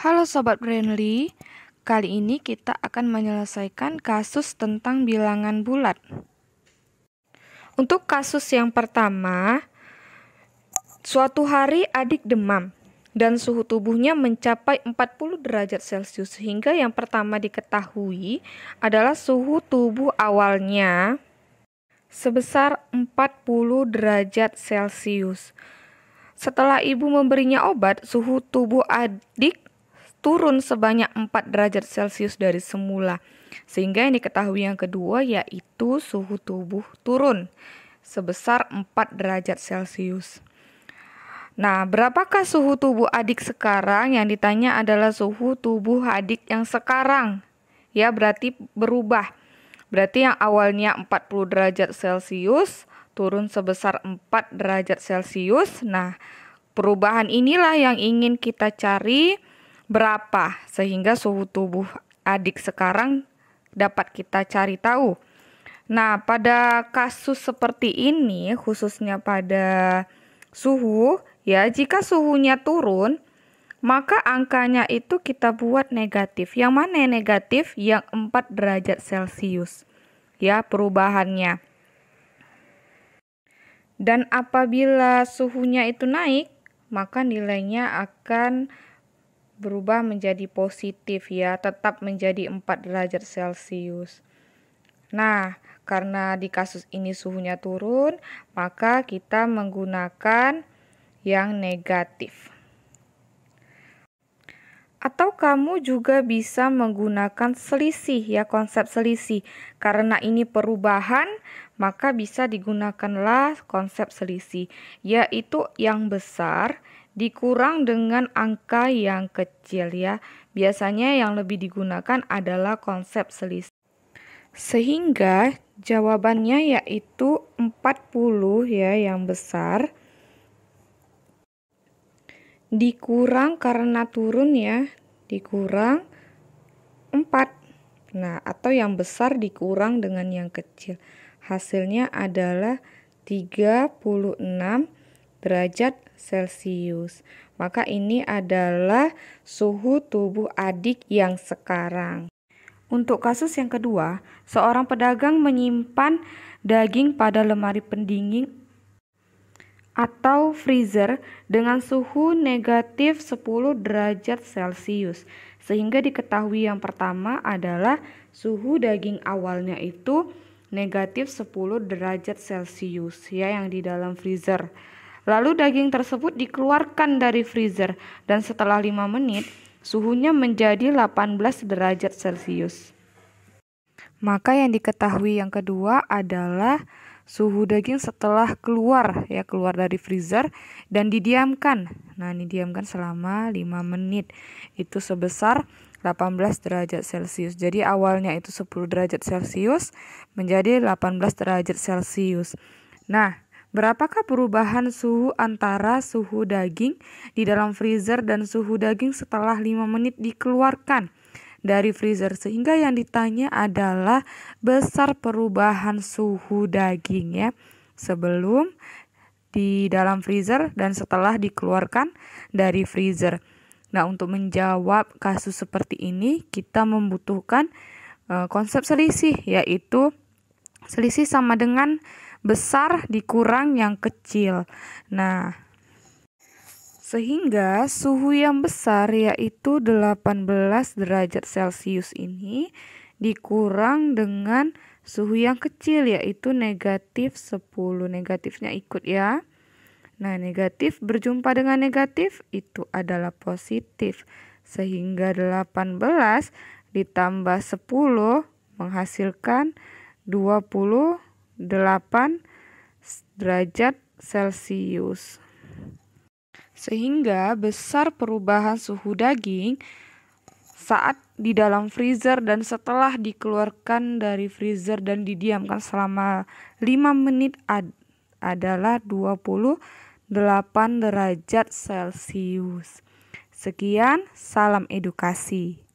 Halo Sobat Brainly, kali ini kita akan menyelesaikan kasus tentang bilangan bulat. Untuk kasus yang pertama, suatu hari adik demam dan suhu tubuhnya mencapai 40 derajat Celcius sehingga yang pertama diketahui adalah suhu tubuh awalnya sebesar 40 derajat Celcius. Setelah ibu memberinya obat, suhu tubuh adik turun sebanyak 4 derajat Celcius dari semula. Sehingga yang diketahui yang kedua yaitu suhu tubuh turun sebesar 4 derajat Celcius. Nah, berapakah suhu tubuh adik sekarang? Yang ditanya adalah suhu tubuh adik yang sekarang. Ya, berarti berubah. Berarti yang awalnya 40 derajat Celcius turun sebesar 4 derajat Celcius. Nah, perubahan inilah yang ingin kita cari berapa sehingga suhu tubuh adik sekarang dapat kita cari tahu. Nah, pada kasus seperti ini khususnya pada suhu ya, jika suhunya turun maka angkanya itu kita buat negatif. Yang mana yang negatif? Yang 4 derajat Celcius. Ya, perubahannya. Dan apabila suhunya itu naik, maka nilainya akan berubah menjadi positif ya, tetap menjadi 4 derajat Celcius. Nah, karena di kasus ini suhunya turun, maka kita menggunakan yang negatif. Atau kamu juga bisa menggunakan selisih ya konsep selisih. Karena ini perubahan, maka bisa digunakanlah konsep selisih, yaitu yang besar dikurang dengan angka yang kecil ya. Biasanya yang lebih digunakan adalah konsep selisih. Sehingga jawabannya yaitu 40 ya yang besar dikurang karena turun ya, dikurang 4. Nah, atau yang besar dikurang dengan yang kecil. Hasilnya adalah 36 derajat Celcius. Maka ini adalah suhu tubuh adik yang sekarang. Untuk kasus yang kedua, seorang pedagang menyimpan daging pada lemari pendingin atau freezer dengan suhu negatif 10 derajat Celcius. Sehingga diketahui yang pertama adalah suhu daging awalnya itu negatif 10 derajat Celcius ya yang di dalam freezer. Lalu daging tersebut dikeluarkan dari freezer dan setelah 5 menit suhunya menjadi 18 derajat Celcius. Maka yang diketahui yang kedua adalah suhu daging setelah keluar ya keluar dari freezer dan didiamkan. Nah, ini diamkan selama 5 menit. Itu sebesar 18 derajat Celcius. Jadi awalnya itu 10 derajat Celcius menjadi 18 derajat Celcius. Nah, Berapakah perubahan suhu antara suhu daging di dalam freezer dan suhu daging setelah 5 menit dikeluarkan dari freezer? Sehingga yang ditanya adalah besar perubahan suhu daging ya. Sebelum di dalam freezer dan setelah dikeluarkan dari freezer. Nah, untuk menjawab kasus seperti ini kita membutuhkan uh, konsep selisih yaitu selisih sama dengan besar dikurang yang kecil. Nah, sehingga suhu yang besar yaitu 18 derajat Celcius ini dikurang dengan suhu yang kecil yaitu negatif 10 negatifnya ikut ya nah negatif berjumpa dengan negatif itu adalah positif sehingga 18 ditambah 10 menghasilkan 20 8 derajat Celcius. Sehingga besar perubahan suhu daging saat di dalam freezer dan setelah dikeluarkan dari freezer dan didiamkan selama 5 menit ad adalah 28 derajat Celcius. Sekian, salam edukasi.